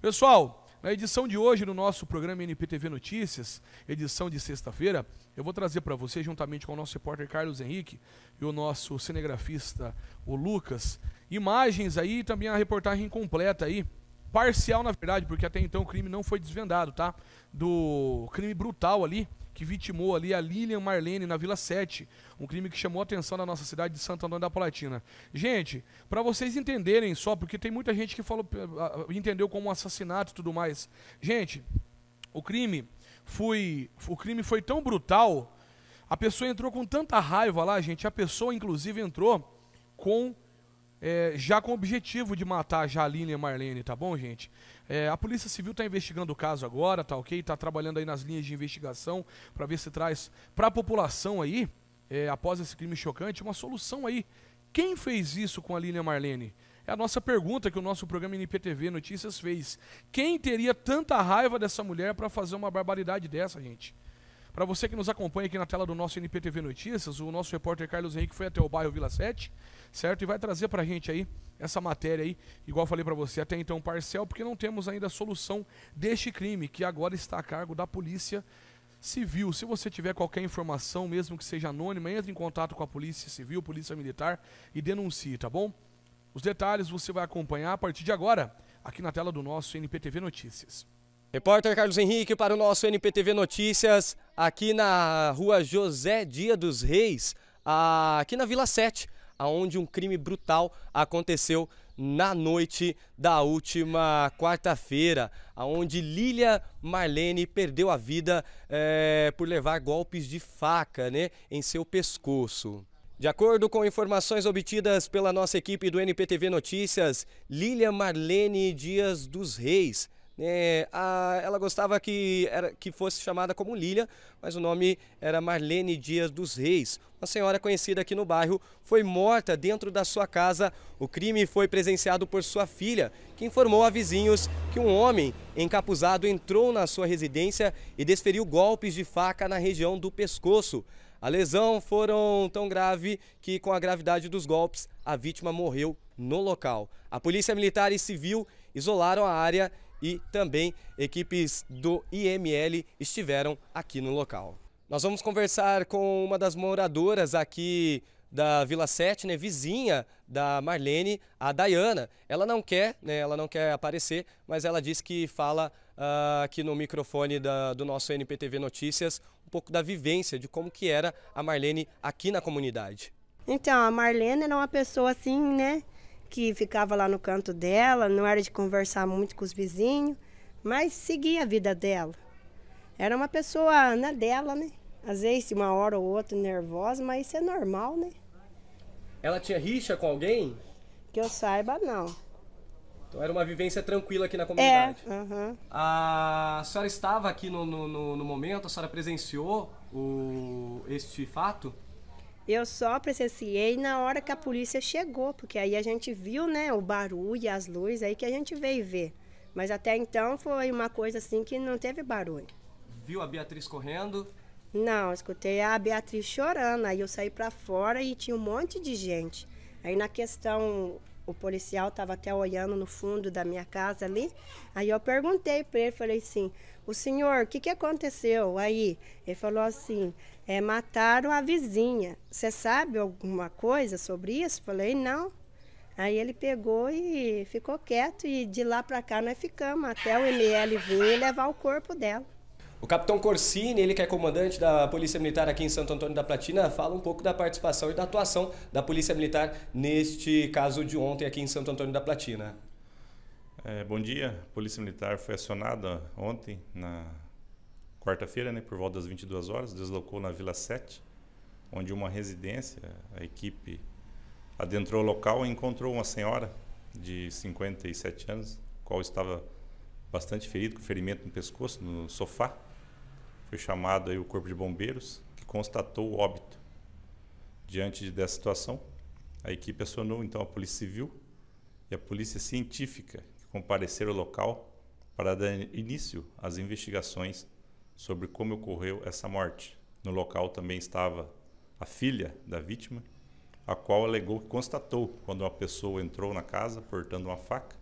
Pessoal, na edição de hoje no nosso programa NPTV Notícias, edição de sexta-feira, eu vou trazer para você, juntamente com o nosso repórter Carlos Henrique e o nosso cinegrafista, o Lucas, imagens aí e também a reportagem completa aí, parcial na verdade, porque até então o crime não foi desvendado, tá? Do crime brutal ali que vitimou ali a Lilian Marlene na Vila 7, um crime que chamou a atenção da nossa cidade de Santo Antônio da Palatina. Gente, para vocês entenderem só, porque tem muita gente que falou, eh, entendeu como um assassinato e tudo mais. Gente, o crime foi, o crime foi tão brutal, a pessoa entrou com tanta raiva lá, gente, a pessoa inclusive entrou com é, já com o objetivo de matar a Jaline e Marlene, tá bom, gente? É, a Polícia Civil está investigando o caso agora, tá ok? Está trabalhando aí nas linhas de investigação para ver se traz para a população aí, é, após esse crime chocante, uma solução aí. Quem fez isso com a Lilian Marlene? É a nossa pergunta que o nosso programa NPTV Notícias fez. Quem teria tanta raiva dessa mulher para fazer uma barbaridade dessa, gente? Para você que nos acompanha aqui na tela do nosso NPTV Notícias, o nosso repórter Carlos Henrique foi até o bairro Vila 7 certo? E vai trazer para a gente aí essa matéria aí, igual falei para você, até então parcial, porque não temos ainda a solução deste crime, que agora está a cargo da Polícia Civil. Se você tiver qualquer informação, mesmo que seja anônima, entre em contato com a Polícia Civil, Polícia Militar e denuncie, tá bom? Os detalhes você vai acompanhar a partir de agora, aqui na tela do nosso NPTV Notícias. Repórter Carlos Henrique para o nosso NPTV Notícias, aqui na rua José Dia dos Reis, aqui na Vila 7 aonde um crime brutal aconteceu na noite da última quarta-feira, aonde Lilia Marlene perdeu a vida é, por levar golpes de faca né, em seu pescoço. De acordo com informações obtidas pela nossa equipe do NPTV Notícias, Lilia Marlene Dias dos Reis é, a, ela gostava que, era, que fosse chamada como Lilia, mas o nome era Marlene Dias dos Reis. Uma senhora conhecida aqui no bairro foi morta dentro da sua casa. O crime foi presenciado por sua filha, que informou a vizinhos que um homem encapuzado entrou na sua residência e desferiu golpes de faca na região do pescoço. A lesão foram tão grave que, com a gravidade dos golpes, a vítima morreu no local. A polícia militar e civil isolaram a área e também equipes do IML estiveram aqui no local. Nós vamos conversar com uma das moradoras aqui da Vila 7, né, vizinha da Marlene, a Dayana. Ela não quer, né, ela não quer aparecer, mas ela disse que fala uh, aqui no microfone da, do nosso NPTV Notícias um pouco da vivência, de como que era a Marlene aqui na comunidade. Então, a Marlene era uma pessoa assim, né, que ficava lá no canto dela, não era de conversar muito com os vizinhos, mas seguia a vida dela. Era uma pessoa na dela, né? Às vezes, uma hora ou outra, nervosa, mas isso é normal, né? Ela tinha rixa com alguém? Que eu saiba, não. Então era uma vivência tranquila aqui na é, comunidade. É, uhum. A senhora estava aqui no, no, no, no momento, a senhora presenciou o, este fato? Eu só presenciei na hora que a polícia chegou, porque aí a gente viu, né, o barulho e as luzes aí que a gente veio ver. Mas até então foi uma coisa assim que não teve barulho. Viu a Beatriz correndo? Não, escutei a Beatriz chorando. Aí eu saí para fora e tinha um monte de gente. Aí na questão o policial estava até olhando no fundo da minha casa ali. Aí eu perguntei para ele, falei assim, o senhor, o que, que aconteceu aí? Ele falou assim, é, mataram a vizinha. Você sabe alguma coisa sobre isso? Falei, não. Aí ele pegou e ficou quieto e de lá para cá nós ficamos até o ML vir e levar o corpo dela. O capitão Corsini, ele que é comandante da Polícia Militar aqui em Santo Antônio da Platina, fala um pouco da participação e da atuação da Polícia Militar neste caso de ontem aqui em Santo Antônio da Platina. É, bom dia. A Polícia Militar foi acionada ontem, na quarta-feira, né, por volta das 22 horas, deslocou na Vila 7, onde uma residência, a equipe adentrou o local e encontrou uma senhora de 57 anos, qual estava bastante ferida com ferimento no pescoço, no sofá, foi chamado aí o Corpo de Bombeiros, que constatou o óbito. Diante dessa situação, a equipe acionou então a Polícia Civil e a Polícia Científica, que compareceram ao local para dar início às investigações sobre como ocorreu essa morte. No local também estava a filha da vítima, a qual alegou que constatou quando uma pessoa entrou na casa portando uma faca,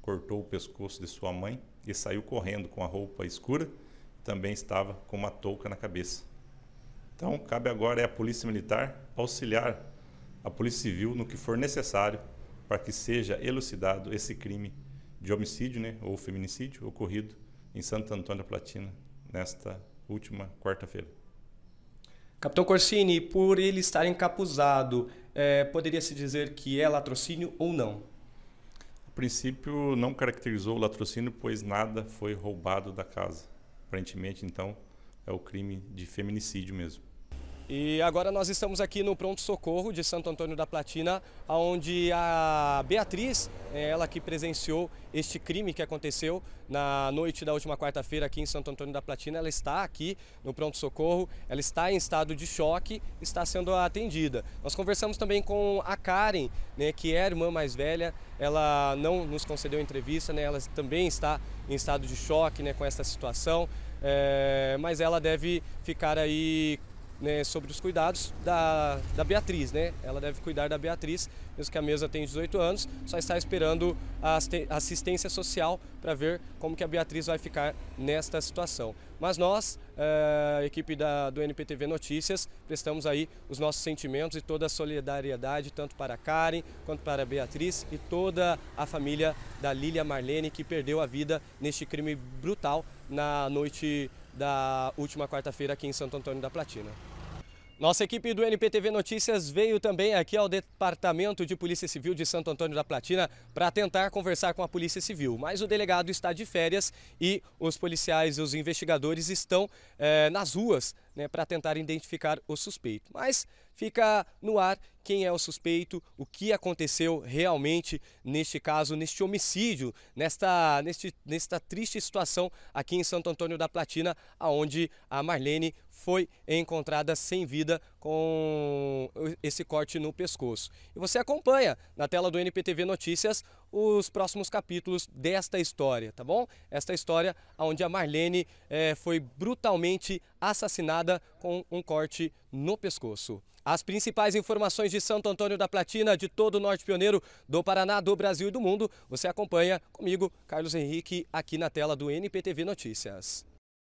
cortou o pescoço de sua mãe e saiu correndo com a roupa escura também estava com uma touca na cabeça. Então, cabe agora é a Polícia Militar auxiliar a Polícia Civil no que for necessário para que seja elucidado esse crime de homicídio né, ou feminicídio ocorrido em Santo Antônio da Platina nesta última quarta-feira. Capitão Corsini, por ele estar encapuzado, é, poderia-se dizer que é latrocínio ou não? A princípio, não caracterizou o latrocínio, pois nada foi roubado da casa aparentemente, então, é o crime de feminicídio mesmo. E agora nós estamos aqui no Pronto Socorro de Santo Antônio da Platina, onde a Beatriz, é ela que presenciou este crime que aconteceu na noite da última quarta-feira aqui em Santo Antônio da Platina, ela está aqui no Pronto Socorro, ela está em estado de choque, está sendo atendida. Nós conversamos também com a Karen, né, que é a irmã mais velha, ela não nos concedeu entrevista, né, ela também está em estado de choque né, com essa situação, é, mas ela deve ficar aí né, sobre os cuidados da, da Beatriz, né? Ela deve cuidar da Beatriz, mesmo que a mesa tem 18 anos, só está esperando a assistência social para ver como que a Beatriz vai ficar nesta situação. Mas nós, eh, a equipe da, do NPTV Notícias, prestamos aí os nossos sentimentos e toda a solidariedade, tanto para a Karen quanto para a Beatriz e toda a família da Lilia Marlene, que perdeu a vida neste crime brutal na noite da última quarta-feira aqui em Santo Antônio da Platina. Nossa equipe do NPTV Notícias veio também aqui ao Departamento de Polícia Civil de Santo Antônio da Platina para tentar conversar com a Polícia Civil. Mas o delegado está de férias e os policiais e os investigadores estão eh, nas ruas né, para tentar identificar o suspeito. Mas fica no ar quem é o suspeito, o que aconteceu realmente neste caso, neste homicídio, nesta, neste, nesta triste situação aqui em Santo Antônio da Platina, aonde a Marlene foi encontrada sem vida com esse corte no pescoço. E você acompanha na tela do NPTV Notícias os próximos capítulos desta história, tá bom? Esta história onde a Marlene é, foi brutalmente assassinada com um corte no pescoço. As principais informações de Santo Antônio da Platina, de todo o Norte Pioneiro, do Paraná, do Brasil e do mundo, você acompanha comigo, Carlos Henrique, aqui na tela do NPTV Notícias.